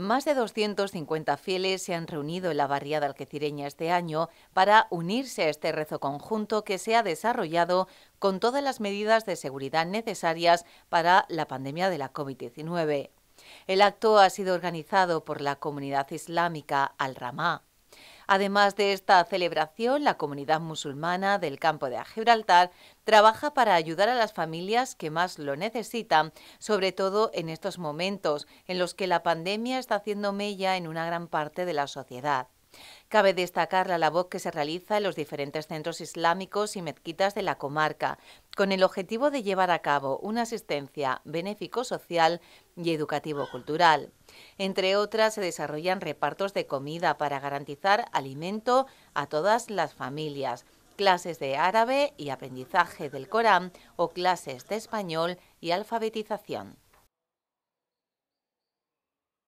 Más de 250 fieles se han reunido en la barriada algecireña este año para unirse a este rezo conjunto que se ha desarrollado con todas las medidas de seguridad necesarias para la pandemia de la COVID-19. El acto ha sido organizado por la comunidad islámica al Ramah. Además de esta celebración, la comunidad musulmana del campo de Gibraltar trabaja para ayudar a las familias que más lo necesitan, sobre todo en estos momentos en los que la pandemia está haciendo mella en una gran parte de la sociedad. Cabe destacar la labor que se realiza en los diferentes centros islámicos y mezquitas de la comarca, con el objetivo de llevar a cabo una asistencia benéfico-social y educativo-cultural. Entre otras, se desarrollan repartos de comida para garantizar alimento a todas las familias, clases de árabe y aprendizaje del Corán o clases de español y alfabetización.